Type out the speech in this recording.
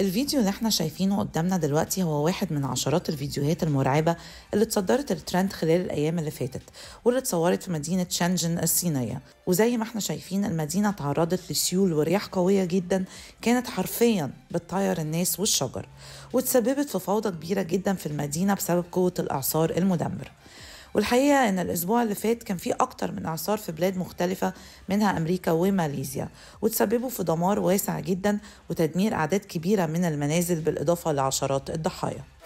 الفيديو اللي احنا شايفينه قدامنا دلوقتي هو واحد من عشرات الفيديوهات المرعبة اللي اتصدرت الترند خلال الأيام اللي فاتت واللي اتصورت في مدينة شانجن الصينية وزي ما احنا شايفين المدينة تعرضت لسيول ورياح قوية جدا كانت حرفيا بتطير الناس والشجر وتسببت في فوضى كبيرة جدا في المدينة بسبب قوة الإعصار المدمر والحقيقة إن الأسبوع اللي فات كان فيه أكتر من إعصار في بلاد مختلفة منها أمريكا وماليزيا وتسببوا في دمار واسع جدا وتدمير أعداد كبيرة من المنازل بالإضافة لعشرات الضحايا